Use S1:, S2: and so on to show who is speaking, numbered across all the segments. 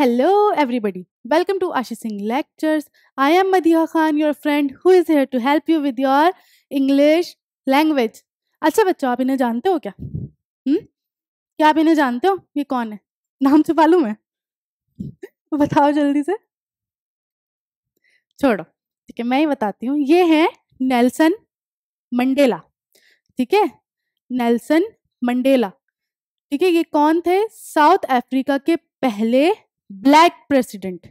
S1: Hello, everybody. Welcome to Ashi Singh Lectures. I am Madhya Khan, your friend, who is here to help you with your English language. अच्छा बच्चों आप इन्हें जानते हो क्या हम्म क्या आप इन्हें जानते हो ये कौन है नाम छुपा लूँ मैं बताओ जल्दी से छोड़ो ठीक है मैं ही बताती हूँ ये है नेल्सन मंडेला ठीक है नेल्सन मंडेला ठीक है ये कौन थे साउथ अफ्रीका के पहले ब्लैक प्रेसिडेंट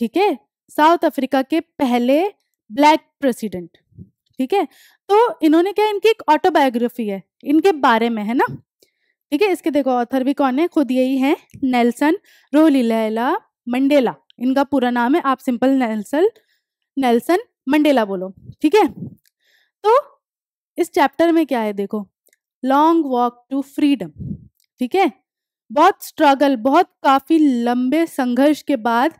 S1: ठीक है साउथ अफ्रीका के पहले ब्लैक प्रेसिडेंट ठीक है तो इन्होंने क्या इनकी एक ऑटोबायोग्राफी है इनके बारे में है ना ठीक है इसके देखो ऑथर भी कौन है खुद यही है नेल्सन रोहलीला मंडेला इनका पूरा नाम है आप सिंपल नेल्सन नेल्सन मंडेला बोलो ठीक है तो इस चैप्टर में क्या है देखो लॉन्ग वॉक टू फ्रीडम ठीक है बहुत स्ट्रगल बहुत काफ़ी लंबे संघर्ष के बाद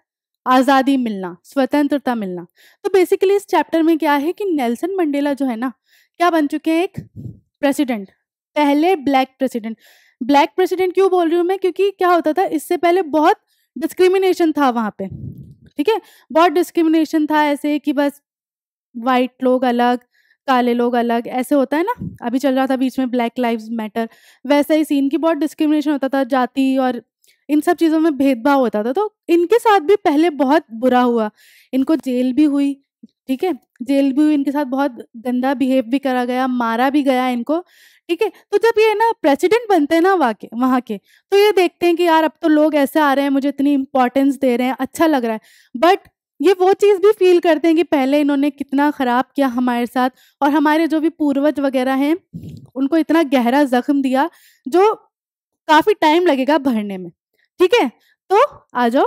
S1: आज़ादी मिलना स्वतंत्रता मिलना तो बेसिकली इस चैप्टर में क्या है कि नेल्सन मंडेला जो है ना क्या बन चुके हैं एक प्रेसिडेंट पहले ब्लैक प्रेसिडेंट ब्लैक प्रेसिडेंट क्यों बोल रही हूँ मैं क्योंकि क्या होता था इससे पहले बहुत डिस्क्रिमिनेशन था वहां पे ठीक है बहुत डिस्क्रिमिनेशन था ऐसे कि बस वाइट लोग अलग काले लोग अलग ऐसे होता है ना अभी चल रहा था बीच में ब्लैक लाइव मैटर वैसा ही सीन की बहुत डिस्क्रिमिनेशन होता था जाति और इन सब चीज़ों में भेदभाव होता था तो इनके साथ भी पहले बहुत बुरा हुआ इनको जेल भी हुई ठीक है जेल भी हुई इनके साथ बहुत गंदा बिहेव भी करा गया मारा भी गया इनको ठीक है तो जब ये ना प्रेसिडेंट बनते हैं ना वहाँ के वहाँ के तो ये देखते हैं कि यार अब तो लोग ऐसे आ रहे हैं मुझे इतनी इंपॉर्टेंस दे रहे हैं अच्छा लग रहा है बट ये वो चीज़ भी फील करते हैं कि पहले इन्होंने कितना ख़राब किया हमारे साथ और हमारे जो भी पूर्वज वगैरह हैं उनको इतना गहरा ज़ख्म दिया जो काफ़ी टाइम लगेगा भरने में ठीक है तो आ जाओ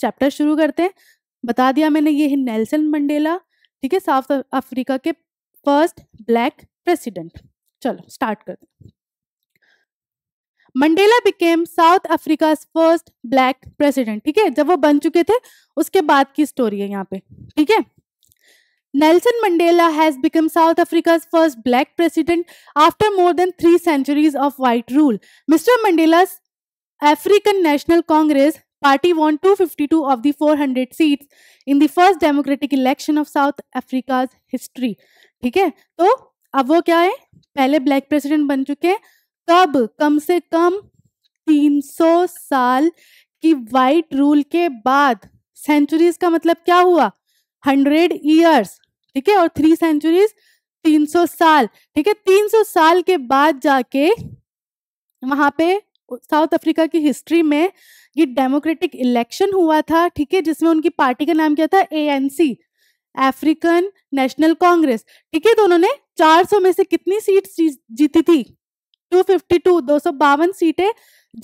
S1: चैप्टर शुरू करते हैं बता दिया मैंने ये है नेल्सन मंडेला ठीक है साउथ अफ्रीका के फर्स्ट ब्लैक प्रेसिडेंट चलो स्टार्ट करते हैं Mandela became South Africa first black president ठीक है जब वो बन चुके थे उसके बाद की स्टोरी है यहाँ पे ठीक है Nelson Mandela has become South Africa first black president after more than three centuries of white rule mister Mandela African National Congress party won two fifty two of the four hundred seat in the first democratic election of South Africa's history ठीक है तो अब वो क्या है पहले black president बन चुके हैं तब कम से कम 300 साल की वाइट रूल के बाद सेंचुरीज का मतलब क्या हुआ हंड्रेड ईयर्स ठीक है और थ्री सेंचुरीज 300 साल ठीक है 300 साल के बाद जाके वहां पे साउथ अफ्रीका की हिस्ट्री में ये डेमोक्रेटिक इलेक्शन हुआ था ठीक है जिसमें उनकी पार्टी का नाम क्या था एएनसी अफ्रीकन नेशनल कांग्रेस ठीक है तो उन्होंने 400 में से कितनी सीट जीती थी टू फिफ्टी टू दो सौ बावन सीटें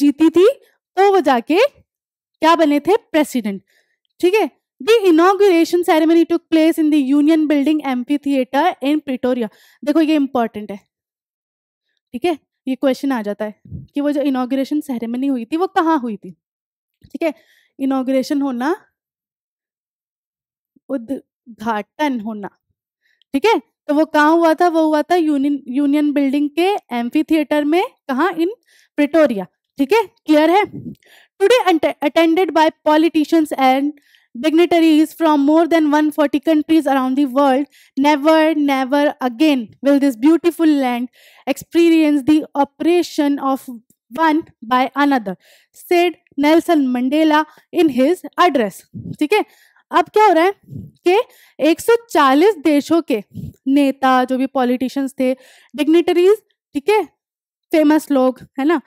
S1: जीती थी तो वो जाके क्या बने थे प्रेसिडेंट ठीक है the inauguration ceremony ceremony place in in the Union Building theatre in Pretoria देखो ये इंपॉर्टेंट है ठीक है ये क्वेश्चन आ जाता है कि वो जो इनोग्रेशन सेरेमनी हुई थी वो कहाँ हुई थी ठीक है इनोग्रेशन होना उद्घाटन होना ठीक है तो वो कहाँ हुआ था वो हुआ था यूनियन बिल्डिंग के एम्फी थिएटर में कहा इन प्रिटोरिया ठीक है क्लियर है today attended by politicians and dignitaries from more than one forty countries around the world never never again will this beautiful land experience the operation of one by another said Nelson Mandela in his address ठीक है अब क्या हो रहा है कि 140 देशों के नेता जो भी पॉलिटिशियंस थे डिग्नेटरीज ठीक है फेमस लोग है ना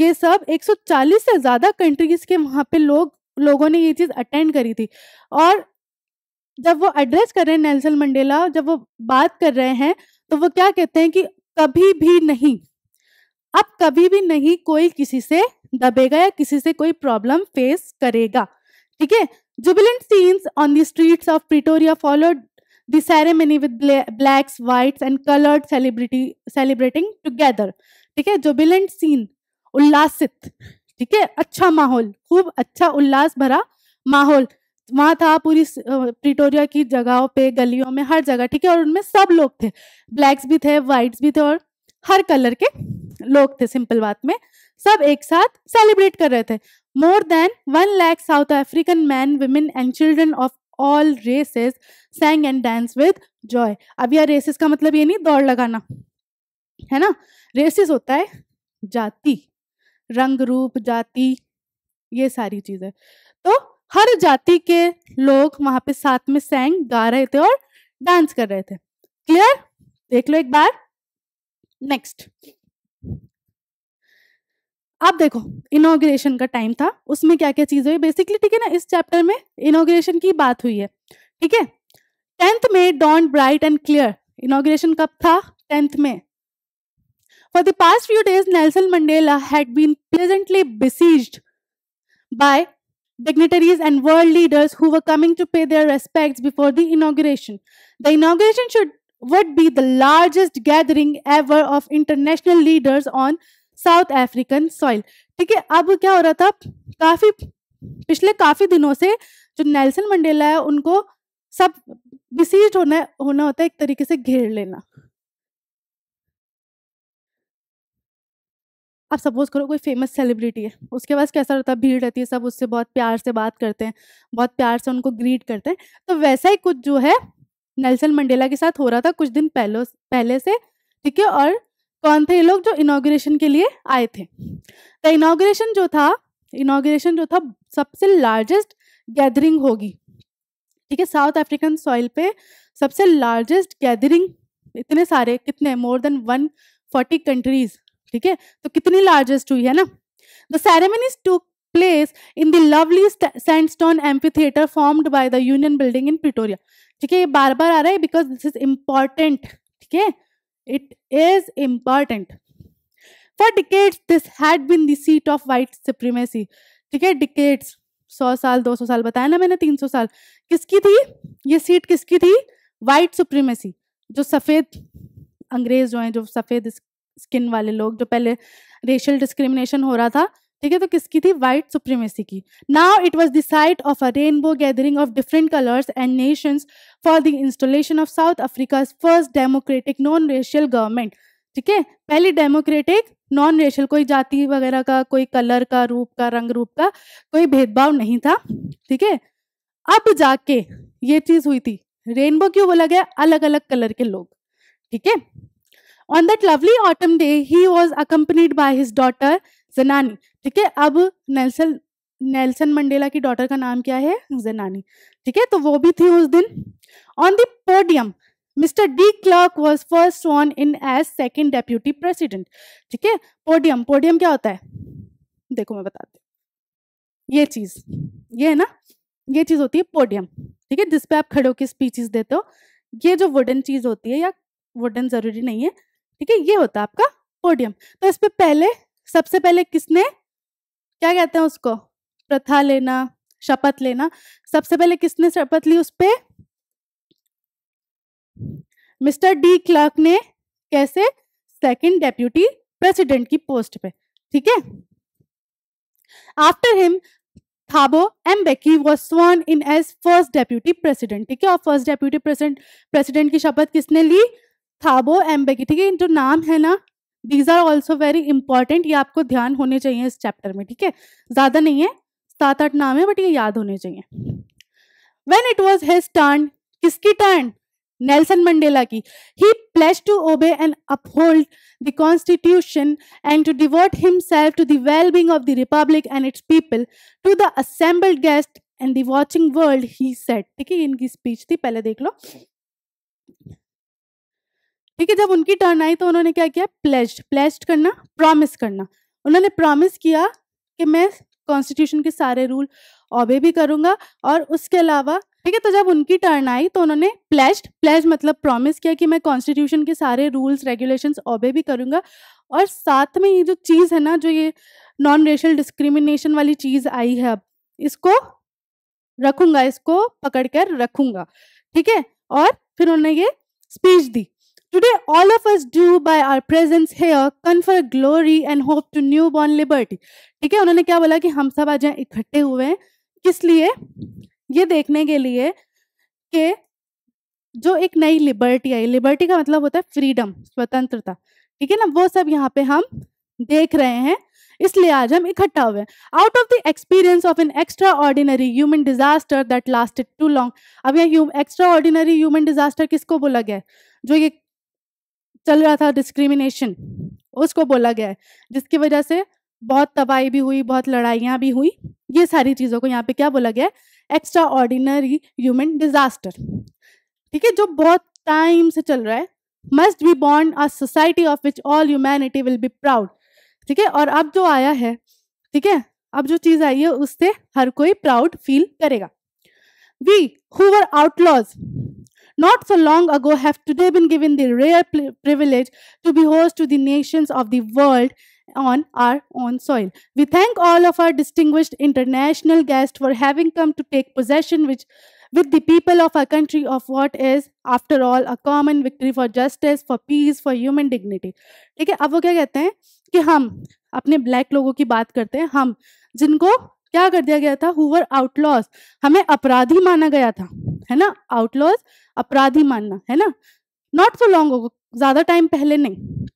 S1: ये सब 140 से ज़्यादा कंट्रीज के वहाँ पे लोग लोगों ने ये चीज़ अटेंड करी थी और जब वो एड्रेस कर रहे हैं नेल्सन मंडेला जब वो बात कर रहे हैं तो वो क्या कहते हैं कि कभी भी नहीं अब कभी भी नहीं कोई किसी से दबेगा या किसी से कोई प्रॉब्लम फेस करेगा ठीक है Jubilant scenes on the streets of Pretoria followed the ceremony with blacks, whites, and colored celebrity celebrating together. ठीक है जुबिलेंट सीन उल्लासित ठीक है अच्छा माहौल खूब अच्छा उल्लास भरा माहौल वहां था पूरी प्रिटोरिया की जगहों पे गलियों में हर जगह ठीक है और उनमें सब लोग थे ब्लैक्स भी थे वाइट्स भी थे और हर कलर के लोग थे सिंपल बात में सब एक साथ सेलिब्रेट कर रहे थे More than 1 lakh South African men, women, and children of all races sang and dance with joy अब यह रेसेस का मतलब ये नहीं दौड़ लगाना है ना रेसेस होता है जाति रंग रूप जाति ये सारी चीजें तो हर जाति के लोग वहां पे साथ में सैंग गा रहे थे और डांस कर रहे थे क्लियर देख लो एक बार नेक्स्ट आप देखो इनोग्रेशन का टाइम था उसमें क्या क्या चीज़ हुई बेसिकली ठीक है ना इस चैप्टर में इनोग्रेशन की बात हुई है ठीक है टेंथ में dawn bright and clear inauguration कब था टेंथ में For the past few days, Nelson Mandela had been pleasantly besieged by dignitaries and world leaders who were coming to pay their respects before the inauguration. The inauguration should would be the largest gathering ever of international leaders on South African soil ठीक है अब क्या हो रहा था काफी पिछले काफी दिनों से जो नेल्सन मंडेला है उनको सब बिसीज होना होना होता है एक तरीके से घेर लेना अब सपोज करो कोई फेमस सेलिब्रिटी है उसके पास कैसा होता है भीड़ रहती है सब उससे बहुत प्यार से बात करते हैं बहुत प्यार से उनको ग्रीट करते हैं तो वैसा ही कुछ जो है नेल्सन मंडेला के साथ हो रहा था कुछ दिन पहले पहले से ठीक है और कौन थे ये लोग जो इनाग्रेशन के लिए आए थे द इनाग्रेशन जो था इनाग्रेशन जो था सबसे लार्जेस्ट गैदरिंग होगी ठीक है साउथ अफ्रीकन सॉइल पे सबसे लार्जेस्ट गैदरिंग इतने सारे कितने more than one forty countries ठीक है तो कितनी लार्जेस्ट हुई है ना the ceremonies took place in the lovely stone amphitheatre formed by the Union Building in Pretoria ठीक है ये बार बार आ रहा है बिकॉज दिस इज इम्पॉर्टेंट ठीक है It is important. For decades, this had been the seat of white supremacy. ठीक है decades सौ साल दो सौ साल बताया ना मैंने तीन सौ साल किसकी थी ये सीट किसकी थी वाइट सुप्रीमेसी जो सफ़ेद अंग्रेज जो हैं जो सफ़ेद स्किन वाले लोग जो पहले रेशियल डिस्क्रिमिनेशन हो रहा था ठीक है तो किसकी थी वाइट सुप्रीमेसी की now it was the site of a rainbow gathering of different colours and nations for the installation of South Africa first democratic non racial government ठीक है पहली डेमोक्रेटिक नॉन रेशियल कोई जाति वगैरह का कोई कलर का रूप का रंग रूप का कोई भेदभाव नहीं था ठीक है अब जाके ये चीज हुई थी रेनबो क्यों बोला गया अलग अलग कलर के लोग ठीक है on that lovely autumn day he was accompanied by his daughter Zenani ठीक है अब नेल्सन नेल्सन मंडेला की डॉटर का नाम क्या है जनानी ठीक है तो वो भी थी उस दिन on the podium mister de Klerk was first sworn in as second deputy president ठीक है पोडियम पोडियम क्या होता है देखो मैं बताती ये चीज ये है ना ये चीज होती है पोडियम ठीक है जिसपे आप खड़े होकर स्पीचेस देते हो ये जो वुडन चीज होती है या वुडन जरूरी नहीं है ठीक है ये होता है आपका पोडियम तो इस पे पहले सबसे पहले किसने क्या कहते हैं उसको प्रथा लेना शपथ लेना सबसे पहले किसने शपथ ली उस पर मिस्टर डी क्लर्क ने कैसे सेकंड डेप्यूटी प्रेसिडेंट की पोस्ट पे ठीक है after him Thabo Mbeki was sworn in as first deputy president ठीक है और फर्स्ट डेप्यूटी प्रेसिडेंट प्रेसिडेंट की शपथ किसने ली थाबो एम बेकी ठीक है जो नाम है ना these are also very important ये आपको ध्यान होने चाहिए इस चैप्टर में ठीक है ज़्यादा नहीं है सात आठ नाम है बट ये याद होने चाहिए when it was his turn किसकी टर्न नेल्सन मंडेला की he place to obey and uphold the constitution and to devote himself to the being of the republic and its people to the assembled guest and watching world he said ठीक है इनकी speech थी पहले देख लो ठीक है जब उनकी टर्न आई तो उन्होंने क्या किया प्लेस्ड प्लेस्ड करना प्रॉमिस करना उन्होंने प्रॉमिस किया कि मैं कॉन्स्टिट्यूशन के सारे रूल ऑबे भी करूंगा और उसके अलावा ठीक है तो जब उनकी टर्न आई तो उन्होंने प्लेस्ड प्लेज मतलब प्रॉमिस किया कि मैं कॉन्स्टिट्यूशन के सारे रूल्स रेगुलेशंस ऑबे भी करूंगा और साथ में ये जो चीज़ है ना जो ये नॉन रेशल डिस्क्रिमिनेशन वाली चीज़ आई है अब इसको रखूंगा इसको पकड़ कर रखूंगा ठीक है और फिर उन्होंने ये स्पीच दी Today, all of us do by our presence here confer glory and hope to newborn liberty. ठीक है उन्होंने क्या बोला कि हम सब आज यहाँ इकट्ठे हुए हैं किस लिए ये देखने के लिए कि जो एक नई लिबर्टी आई लिबर्टी का मतलब होता है फ्रीडम स्वतंत्रता ठीक है ना वो सब यहाँ पे हम देख रहे हैं इसलिए आज हम इकट्ठा हुए out of the experience of an extraordinary human disaster that lasted too long अब यहाँ एक्स्ट्रा ऑर्डिनरी ह्यूमन डिजास्टर किसको बोला गया है जो ये चल रहा था डिस्क्रिमिनेशन उसको बोला गया है जिसकी वजह से बहुत तबाही भी हुई बहुत लड़ाइयाँ भी हुई ये सारी चीज़ों को यहाँ पे क्या बोला गया है एक्स्ट्रा ऑर्डिनरी ह्यूमन डिजास्टर ठीक है जो बहुत टाइम से चल रहा है मस्ट बी बॉन्ड a society of which all humanity will be proud ठीक है और अब जो आया है ठीक है अब जो चीज़ आई है उससे हर कोई प्राउड फील करेगा we who were outlaws not so long ago have today been given the rare privilege to be host to the nations of the world on our own soil. We thank all of our distinguished international guests for having come to take possession which, with the people of our country of what is, after all, a common victory for justice, for peace, for human dignity. ठीक now, what do क्या say? That we, हम अपने black लोगों की बात करते क्या कर दिया गया था हुवर आउटलॉस हमें अपराधी माना गया था है ना आउटलॉस अपराधी मानना है ना नॉट सो लॉन्ग होगा ज्यादा टाइम पहले नहीं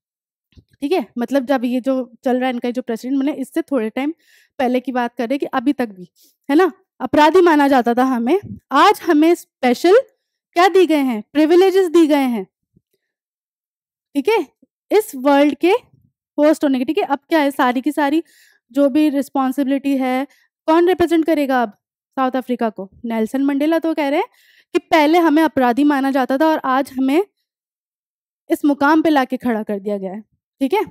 S1: ठीक है मतलब जब ये जो चल रहा है इनका जो प्रेसिडेंट बने इससे थोड़े टाइम पहले की बात करें कि अभी तक भी है ना अपराधी माना जाता था हमें आज हमें स्पेशल क्या दी गए हैं प्रिविलेजेस दी गए हैं ठीक है इस वर्ल्ड के होस्ट होने के ठीक है अब क्या है सारी की सारी जो भी रिस्पॉन्सिबिलिटी है कौन रिप्रेजेंट करेगा अब साउथ अफ्रीका को नेल्सन मंडेला तो कह रहे हैं कि पहले हमें अपराधी माना जाता था और आज हमें इस मुकाम पे लाके खड़ा कर दिया गया है ठीक है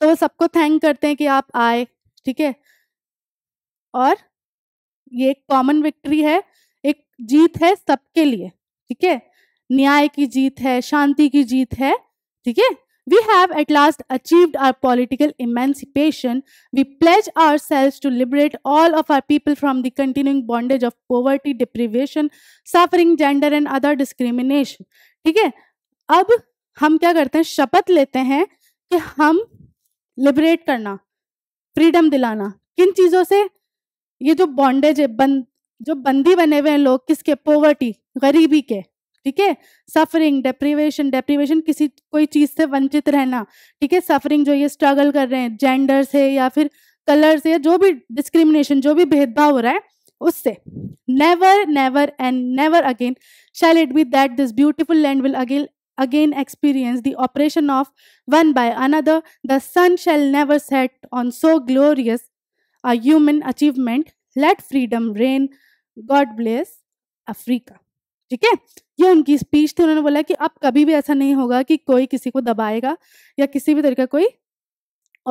S1: तो वो सबको थैंक करते हैं कि आप आए ठीक है और ये एक कॉमन विक्ट्री है एक जीत है सबके लिए ठीक है न्याय की जीत है शांति की जीत है ठीक है We have at last achieved our political emancipation. We pledge ourselves to liberate all of our people from the continuing bondage of poverty, deprivation, suffering, gender and other discrimination. ठीक है अब हम क्या करते हैं शपथ लेते हैं कि हम लिबरेट करना फ्रीडम दिलाना किन चीज़ों से ये जो बॉन्डेज है बंद जो बंदी बने हुए हैं लोग किसके पोवर्टी गरीबी के ठीक है सफरिंग डेप्रीवेशन डेप्रीवेशन किसी कोई चीज से वंचित रहना ठीक है सफरिंग जो ये स्ट्रगल कर रहे हैं जेंडर से या फिर कलर से जो भी डिस्क्रिमिनेशन जो भी भेदभाव हो रहा है उससे never never and never again shall it be that this beautiful land will again again experience the operation of one by another the sun shall never set on so glorious a human achievement let freedom reign God bless Africa ठीक है ये उनकी speech थी उन्होंने बोला कि अब कभी भी ऐसा नहीं होगा कि कोई किसी को दबाएगा या किसी भी तरह का कोई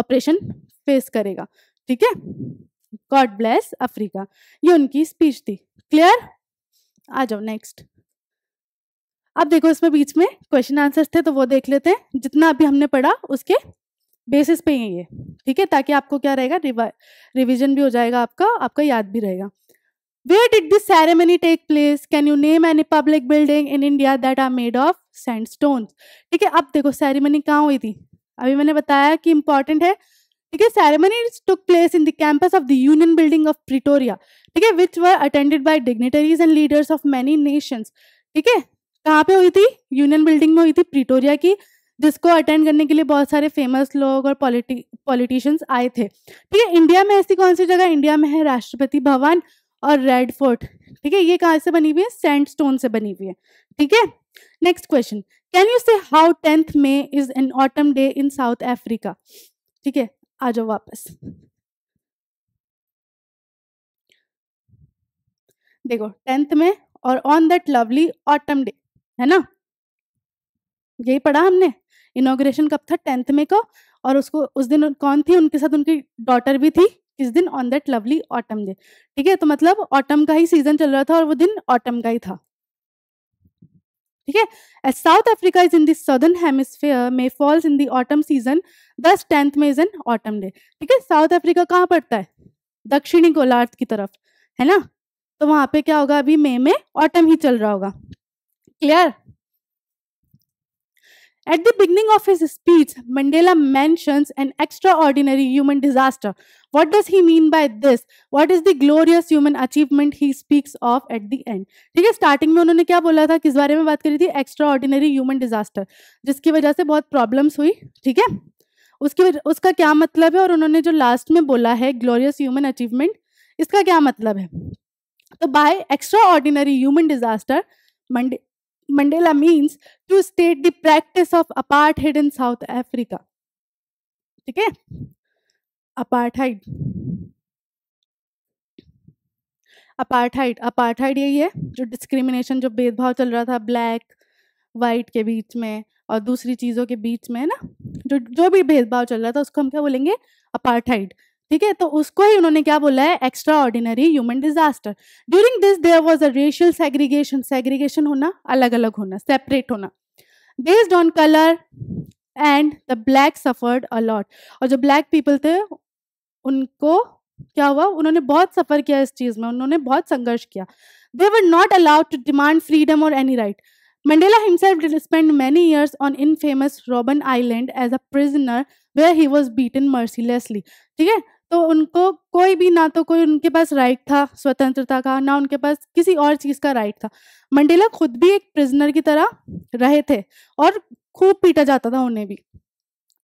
S1: ऑपरेशन फेस करेगा ठीक है गॉड ब्लेस अफ्रीका ये उनकी स्पीच थी क्लियर आ जाओ नेक्स्ट अब देखो इसमें बीच में क्वेश्चन आंसर्स थे तो वो देख लेते हैं जितना अभी हमने पढ़ा उसके बेसिस पे ही ये ठीक है ताकि आपको क्या रहेगा रिविजन भी हो जाएगा आपका आपका याद भी रहेगा Where did this ceremony take place? Can you name any public building in India that are made of sandstones? ठीक है अब देखो सेरेमनी कहाँ हुई थी अभी मैंने बताया कि इंपॉर्टेंट है ठीक है ceremony took place in the campus of the Union Building of Pretoria ठीक है which were attended by dignitaries and leaders of many nations ठीक है कहाँ पे हुई थी यूनियन बिल्डिंग में हुई थी प्रिटोरिया की जिसको अटेंड करने के लिए बहुत सारे फेमस लोग और पॉलिटिशियंस आए थे ठीक है इंडिया में ऐसी कौन सी जगह इंडिया में है राष्ट्रपति भवन और रेड फोर्ट ठीक है ये कहाँ से बनी हुई है सैंडस्टोन से बनी हुई है ठीक है next question can you say how tenth May is an autumn day in South Africa ठीक है आ जाओ वापस देखो टेंथ में और on that lovely autumn day है ना यही पढ़ा हमने इनोग्रेशन कब था टेंथ में का और उसको उस दिन कौन थी उनके साथ उनकी डॉटर भी थी किस दिन on that lovely autumn day ठीक है तो मतलब ऑटम का ही सीजन चल रहा था और वो दिन ऑटम का ही था ठीक है as South Africa is in this southern hemisphere May falls in the autumn season दस टेंथ में इज एन ऑटम डे ठीक है साउथ अफ्रीका कहाँ पड़ता है दक्षिणी गोलार्थ की तरफ है ना तो वहां पे क्या होगा अभी मई में ऑटम ही चल रहा होगा clear At the beginning of his speech, Mandela mentions an extraordinary human disaster. What does he mean by this? What is the glorious human achievement he speaks of at the end? ठीक है starting में उन्होंने क्या बोला था किस बारे में बात करी थी एक्स्ट्राऑर्डिनरी ह्यूमन डिजास्टर जिसकी वजह से बहुत प्रॉब्लम्स हुई ठीक है उसकी उसका क्या मतलब है और उन्होंने जो लास्ट में बोला है ग्लोरियस ह्यूमन अचीवमेंट इसका क्या मतलब है तो by extraordinary human disaster Mandela means to state the practice of apartheid in South Africa. ठीक है अपार्थाइड अपार्थाइड अपार्थाइड यही है जो डिस्क्रिमिनेशन जो भेदभाव चल रहा था ब्लैक वाइट के बीच में और दूसरी चीज़ों के बीच में है ना जो जो भी भेदभाव चल रहा था उसको हम क्या बोलेंगे अपार्थाइड ठीक है तो उसको ही उन्होंने क्या बोला है extraordinary human disaster during this there was a racial segregation segregation होना अलग अलग होना सेपरेट होना based on colour and the black suffered a lot और जो ब्लैक पीपल थे उनको क्या हुआ उन्होंने बहुत सफर किया इस चीज में उन्होंने बहुत संघर्ष किया they were not allowed to demand freedom और any right Mandela himself spend many years on in famous Robben Island as a prisoner where he was beaten mercilessly ठीक है तो उनको कोई भी ना तो कोई उनके पास राइट था स्वतंत्रता का ना उनके पास किसी और चीज़ का राइट था मंडेला खुद भी एक प्रिजनर की तरह रहे थे और खूब पीटा जाता था उन्हें भी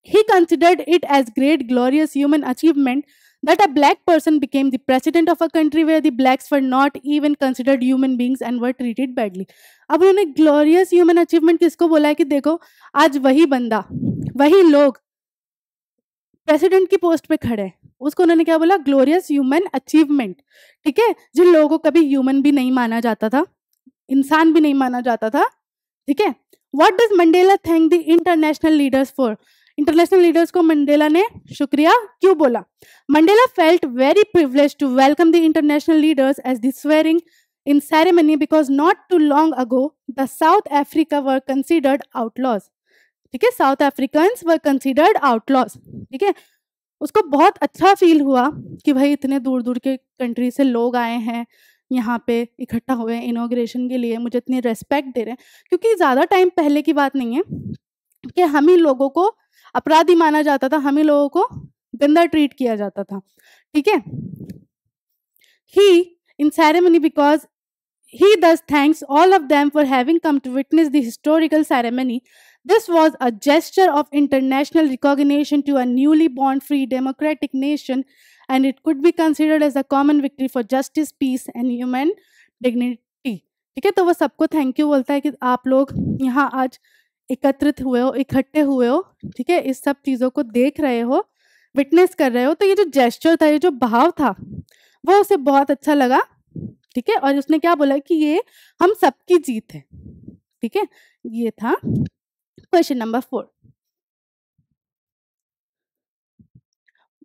S1: he considered it as great glorious human achievement that a black person became the president of a country where the blacks were not even considered human beings and were treated badly अब उन्होंने glorious human achievement किसको बोला है कि देखो आज वही बंदा वही लोग प्रेसिडेंट की पोस्ट पे खड़े उसको उन्होंने क्या बोला ग्लोरियस ह्यूमन अचीवमेंट ठीक है जिन लोगों को कभी ह्यूमन भी नहीं माना जाता था इंसान भी नहीं माना जाता था ठीक है what does Mandela thank the international leaders for international leaders को मंडेला ने शुक्रिया क्यों बोला Mandela felt very privilege to welcome the international leaders as this swearing in ceremony because not too long ago the South Africa were considered outlaws ठीक है South African were considered outlaws ठीक है उसको बहुत अच्छा फील हुआ कि भाई इतने दूर दूर के कंट्री से लोग आए हैं यहाँ पे इकट्ठा हुए हैं इनोग्रेशन के लिए मुझे इतनी रेस्पेक्ट दे रहे हैं क्योंकि ज़्यादा टाइम पहले की बात नहीं है कि हम ही लोगों को अपराधी माना जाता था हम ही लोगों को गंदा ट्रीट किया जाता था ठीक है ही इन ceremony because he thus thanks all of them for having come to witness this historical historical This was a gesture of international recognition to a newly born free democratic nation, and it could be considered as a common victory for justice, peace, and human dignity. ठीक है तो वो सबको thank you बोलता है कि आप लोग यहाँ आज एकत्रित हुए हो इकट्ठे हुए हो ठीक है इस सब चीज़ों को देख रहे हो विटनेस कर रहे हो तो ये जो जेस्चर था ये जो भाव था वो उसे बहुत अच्छा लगा ठीक है और उसने क्या बोला कि ये हम सबकी जीत है ठीक है ये था Question number four.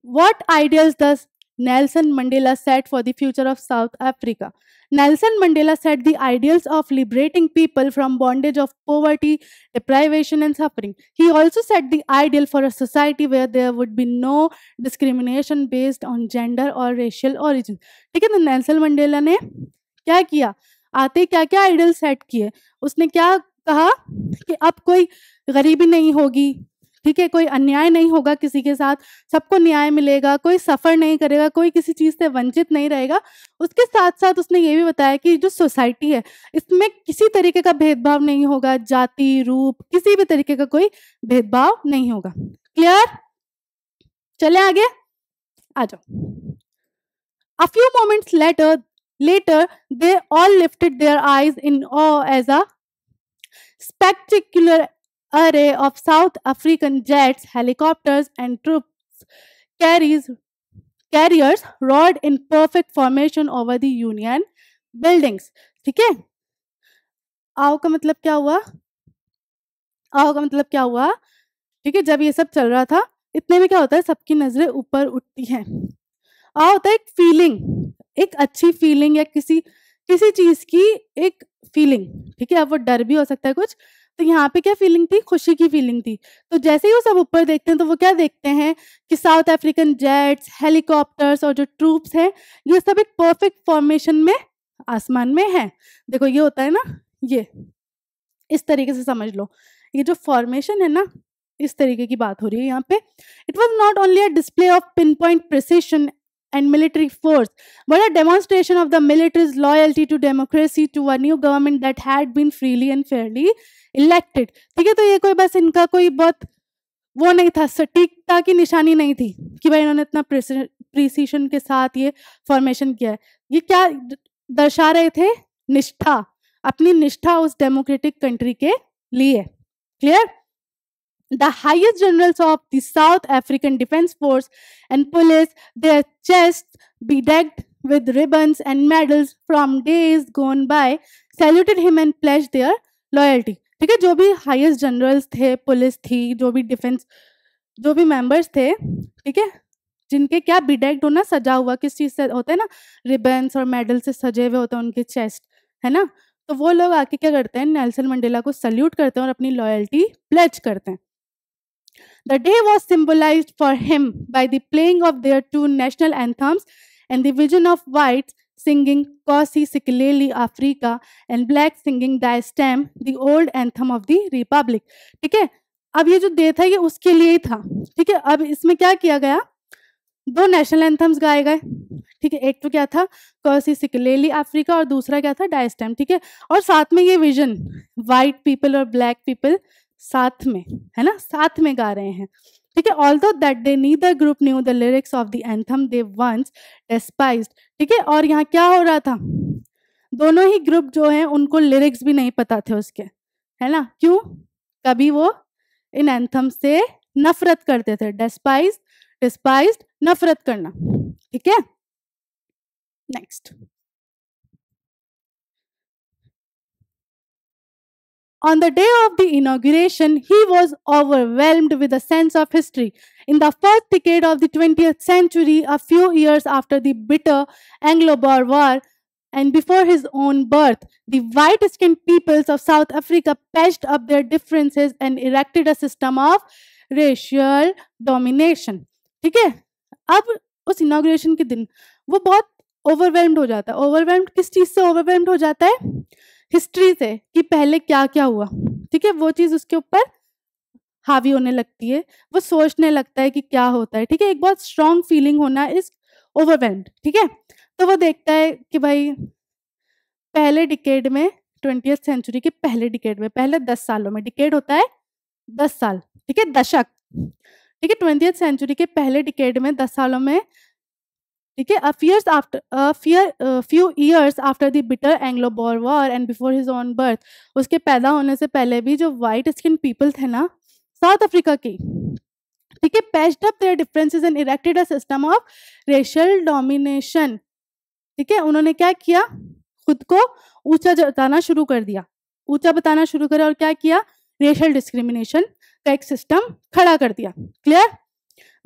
S1: What ideals does Nelson Mandela set for the future of South Africa? Nelson Mandela set the ideals of liberating people from bondage of poverty, deprivation, and suffering. He also set the ideal for a society where there would be no discrimination based on gender or racial origin. ठीक है तो Nelson ने क्या किया आते क्या क्या ideals set किए उसने क्या कहा कि अब कोई गरीबी नहीं होगी ठीक है कोई अन्याय नहीं होगा किसी के साथ सबको न्याय मिलेगा कोई सफ़र नहीं करेगा कोई किसी चीज़ से वंचित नहीं रहेगा उसके साथ साथ उसने ये भी बताया कि जो सोसाइटी है इसमें किसी तरीके का भेदभाव नहीं होगा जाति रूप किसी भी तरीके का कोई भेदभाव नहीं होगा क्लियर चले आगे आ जाओ a few moments later later they all lifted their eyes in awe as a spectacular array of South African jets, helicopters, and troops carries, carriers roared in perfect formation over the Union buildings. ठीक है आओ का मतलब क्या हुआ आओ का मतलब क्या हुआ ठीक है जब ये सब चल रहा था इतने में क्या होता है सबकी नजरें ऊपर उठती हैं आओ होता है एक फीलिंग एक अच्छी फीलिंग या किसी किसी चीज की एक फीलिंग ठीक है अब वो डर भी हो सकता है कुछ तो यहाँ पे क्या फीलिंग थी खुशी की फीलिंग थी तो जैसे ही वो सब ऊपर देखते हैं तो वो क्या देखते हैं कि साउथ अफ्रीकन जेट्स हेलीकॉप्टर्स और जो ट्रूप्स हैं ये सब एक परफेक्ट फॉर्मेशन में आसमान में है देखो ये होता है ना ये इस तरीके से समझ लो ये जो फॉर्मेशन है ना इस तरीके की बात हो रही है यहाँ पे it was not only a display of pinpoint precision and military force but a demonstration of the military's loyalty to democracy to a new government that had been freely and fairly elected ठीक है तो ये कोई बस इनका कोई बहुत वो नहीं था सटीकता की निशानी नहीं थी कि भाई इन्होंने इतना प्रिसीशन के साथ ये फॉर्मेशन किया है ये क्या दर्शा रहे थे निष्ठा अपनी निष्ठा उस डेमोक्रेटिक कंट्री के लिए clear the highest generals of the South African Defense Force and police, their chests bedecked with ribbons and medals from days gone by, saluted him and pledged their loyalty. ठीक है जो भी highest generals थे police थी जो भी defence जो भी मेंबर्स थे ठीक है जिनके क्या बिडेक्ट होना सजा हुआ किस चीज़ से होते हैं ना रिबन्स और मेडल से सजे हुए होते हैं उनके चेस्ट है ना तो वो लोग आके क्या करते हैं नेल्सन मंडेला को सल्यूट करते हैं और अपनी लॉयल्टी प्लेज करते हैं The day was symbolized for him by the playing of their two national anthems and the vision of whites singing Kosi Sikileli Africa and blacks singing Die Stem, the old anthem of the Republic. ठीक है अब ये जो day था ये उसके लिए ही था ठीक है अब इसमें क्या किया गया दो नेशनल एंथम्स गाए गए ठीक है एक तो क्या था कौसी सिकलेली अफ्रीका और दूसरा क्या था डायस्टम ठीक है और साथ में ये विजन वाइट पीपल और ब्लैक पीपल साथ में है ना साथ में गा रहे हैं ठीक है ऑल दो दैट डे नी the group knew the lyrics of the anthem they once despise ठीक है और यहाँ क्या हो रहा था दोनों ही ग्रुप जो है उनको लिरिक्स भी नहीं पता थे उसके है ना क्यों कभी वो इन एंथम से नफरत करते थे डिस्पाइज डिस्पाइज नफरत करना ठीक है next On the day of the inauguration, he was overwhelmed with a sense of history. In the first decade of the 20th century, a few years after the bitter Anglo Boer War, and before his own birth, the white skinned peoples of South Africa patched up their differences and erected a system of racial domination. ठीक है अब उस inauguration के दिन वो बहुत overwhelmed हो जाता है ओवरवेलम्ड किस चीज़ से ओवरवेलम्ड हो जाता है हिस्ट्री से कि पहले क्या क्या हुआ ठीक है वो चीज़ उसके ऊपर हावी होने लगती है वो सोचने लगता है कि क्या होता है ठीक है एक बहुत स्ट्रॉन्ग फीलिंग होना इज ओवरवेल्ड ठीक है तो वो देखता है कि भाई पहले डिकेड में ट्वेंटी सेंचुरी के पहले डिकेड में पहले दस सालों में डिकेड होता है दस साल ठीक है दशक ठीक है ट्वेंटी सेंचुरी के पहले डिकेड में दस सालों में ठीक है a few years after few few years after the bitter Anglo Boer war and before his own birth उसके पैदा होने से पहले भी जो वाइट स्किन पीपल थे ना साउथ अफ्रीका की ठीक है patched up their differences and erected a system of racial domination ठीक है उन्होंने क्या किया खुद को ऊंचा जताना शुरू कर दिया ऊंचा बताना शुरू करा और क्या किया रेशियल डिस्क्रिमिनेशन का एक सिस्टम खड़ा कर दिया clear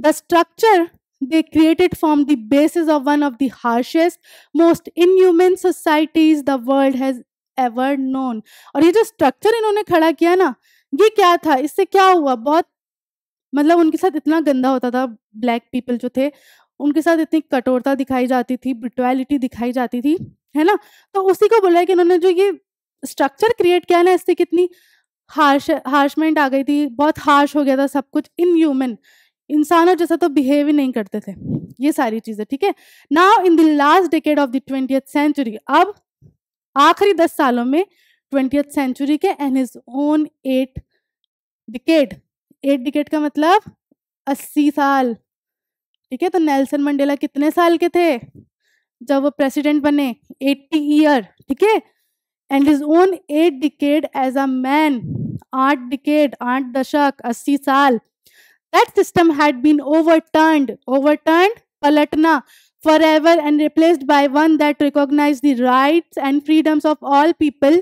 S1: the structure they created from the basis of one of the harshest most inhuman societies the world has ever known aur ye jo structure inhone खड़ा किया ना ये क्या था इससे क्या हुआ bahut matlab उनके साथ इतना गंदा होता था ब्लैक पीपल जो थे उनके साथ इतनी कठोरता दिखाई जाती थी brutality दिखाई जाती थी है ना तो उसी को बोला hai कि inhone जो ये स्ट्रक्चर क्रिएट किया ना इससे कितनी हार्श हार्शमेंट आ गई थी बहुत हार्श हो गया था सब कुछ इनह्यूमन इंसानों जैसा तो बिहेव ही नहीं करते थे ये सारी चीज़ें ठीक है now in the last decade of the twenty century अब आखिरी दस सालों में ट्वेंटी सेंचुरी के end his own eight decade eight decade का मतलब अस्सी साल ठीक है तो नेल्सन मंडेला कितने साल के थे जब वो प्रेसिडेंट बने एट्टी ईयर ठीक है and is own eight decade as a man आठ डिकेड आठ दशक अस्सी साल that system had been overturned overturned palatna forever and replaced by one that recognized the rights and freedoms of all people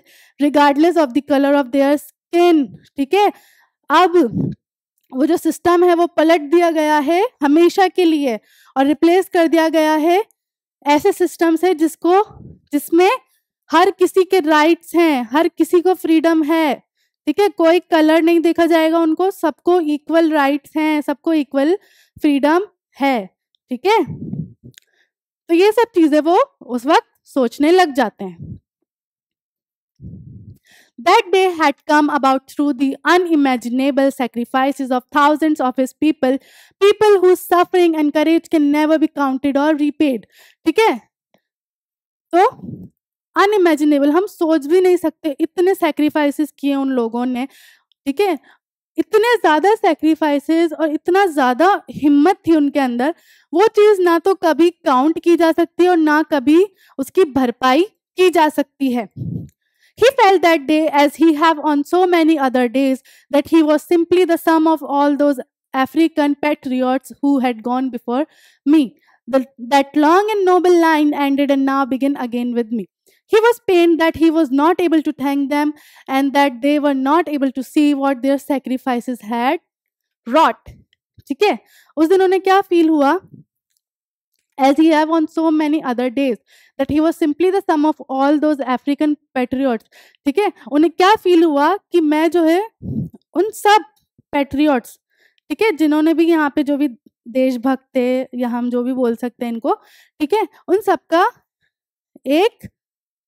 S1: regardless of the color of their skin theek hai ab वो जो system है वो पलट दिया गया है हमेशा के लिए और रिप्लेस कर दिया गया है ऐसे सिस्टम से जिसको जिसमें हर किसी के राइट्स हैं हर किसी को फ्रीडम है ठीक है कोई कलर नहीं देखा जाएगा उनको सबको इक्वल राइट हैं सबको इक्वल फ्रीडम है ठीक है तो ये सब चीजें वो उस वक्त सोचने लग जाते हैं That day had come about through the unimaginable sacrifices of thousands of his people, people whose suffering and courage can never be counted or repaid. ठीक है तो अनइमेजिनेबल हम सोच भी नहीं सकते इतने सेक्रीफाइसेस किए उन लोगों ने ठीक है इतने ज़्यादा सेक्रीफाइसेस और इतना ज़्यादा हिम्मत थी उनके अंदर वो चीज़ ना तो कभी काउंट की जा सकती है और ना कभी उसकी भरपाई की जा सकती है he felt that day as he have on so many other days that he was simply the sum of all those African patriots who had gone before me that long and noble line ended and now begin again with me He was pained that he was not able to thank them and that they were not able to see what their sacrifices had wrought. ठीक है उस दिन उन्हें क्या feel हुआ as he have on so many other days that he was simply the sum of all those african patriots ठीक है उन्हें क्या फील हुआ कि मैं जो है उन सब पैट्रियट्स ठीक है जिन्होंने भी यहाँ पे जो भी देशभक्त थे या हम जो भी बोल सकते हैं इनको ठीक है उन सबका एक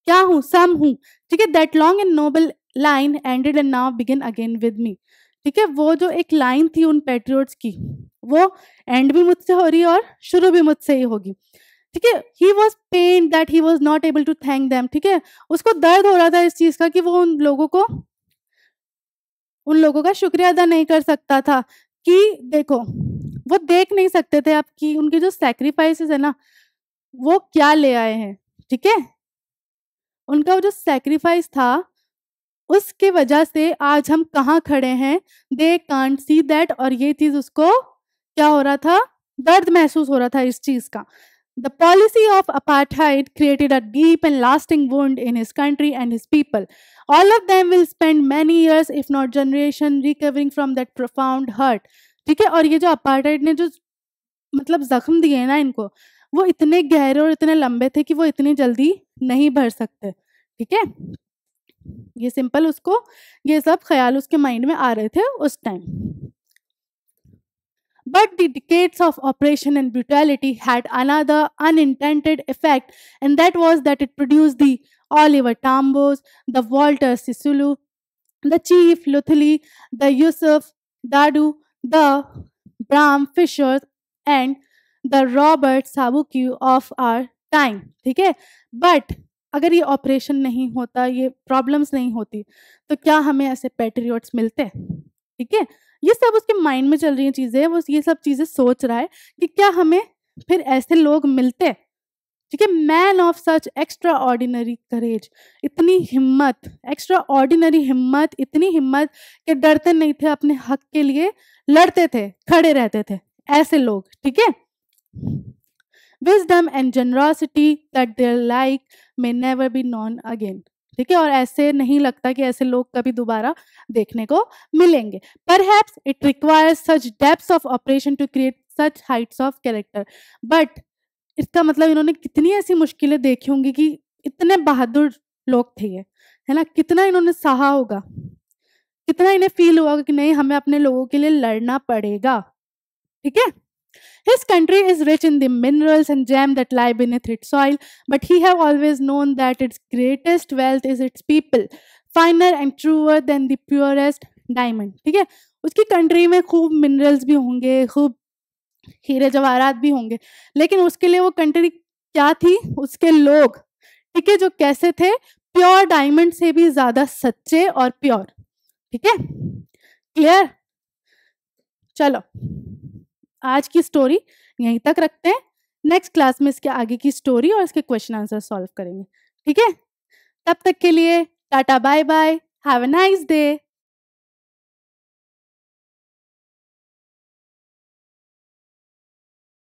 S1: क्या हूँ सम हूँ ठीक है that long and noble line ended and now begin again with me ठीक है वो जो एक लाइन थी उन पेट्रियोट्स की वो एंड भी मुझसे हो रही है और शुरू भी मुझसे ही होगी ठीक है he was pain that he was not able to thank them ठीक है उसको दर्द हो रहा था इस चीज़ का कि वो उन लोगों को उन लोगों का शुक्रिया अदा नहीं कर सकता था कि देखो वो देख नहीं सकते थे आपकी उनके जो सेक्रीफाइसेस है ना वो क्या ले आए हैं ठीक है उनका जो सेक्रीफाइस था उसके वजह से आज हम कहाँ खड़े हैं दे कांट सी दैट और ये चीज उसको क्या हो रहा था दर्द महसूस हो रहा था इस चीज का the policy of apartheid created a deep and lasting wound in his country and his people all of them will spend many years if not generation recovering from that profound hurt ठीक है और ये जो apartheid ने जो मतलब जख्म दिए हैं ना इनको वो इतने गहरे और इतने लंबे थे कि वो इतनी जल्दी नहीं भर सकते ठीक है ये सिंपल उसको ये सब ख्याल उसके माइंड में आ रहे थे उस time but decades of oppression and brutality had another intended effect and that was that it produce the Oliver Tambos the Walter Sisulu the chief Luthuli the Yusuf Dadoo the Bram Fischers and the Robert Sobukwe of our time ठीक है but अगर ये operation नहीं होता ये problems नहीं होती तो क्या हमें ऐसे पेट्रियोट्स मिलते ठीक है ये सब उसके माइंड में चल रही चीज़ें वो ये सब चीज़ें सोच रहा है कि क्या हमें फिर ऐसे लोग मिलते ठीक है man of such extraordinary courage इतनी हिम्मत एक्स्ट्रा ऑर्डिनरी हिम्मत इतनी हिम्मत कि डरते नहीं थे अपने हक के लिए लड़ते थे खड़े रहते थे ऐसे लोग ठीक है wisdom and generosity that their like may never be known again ठीक है और ऐसे नहीं लगता कि ऐसे लोग कभी दोबारा देखने को मिलेंगे पर perhaps it requires such depths of oppression to create such heights of character but इसका मतलब इन्होंने कितनी ऐसी मुश्किलें देखी होंगी कि इतने बहादुर लोग थे ये है ना कितना इन्होंने सहा होगा कितना इन्हें फील हुआ होगा कि नहीं हमें अपने लोगों के लिए लड़ना पड़ेगा ठीक है His country is rich in the minerals and gems that lie beneath its soil, but he have always known that its greatest wealth is its people, finer and truer than the purest diamond. ठीक है उसकी country में खूब minerals भी होंगे खूब हीरे जवाहरात भी होंगे लेकिन उसके लिए वो कंट्री क्या थी उसके लोग ठीक है जो कैसे थे प्योर डायमंड से भी ज्यादा सच्चे और प्योर ठीक है क्लियर चलो आज की स्टोरी यहीं तक रखते हैं नेक्स्ट क्लास में इसके आगे की स्टोरी और इसके क्वेश्चन आंसर सॉल्व करेंगे ठीक है तब तक के लिए ta ta bye bye have a nice day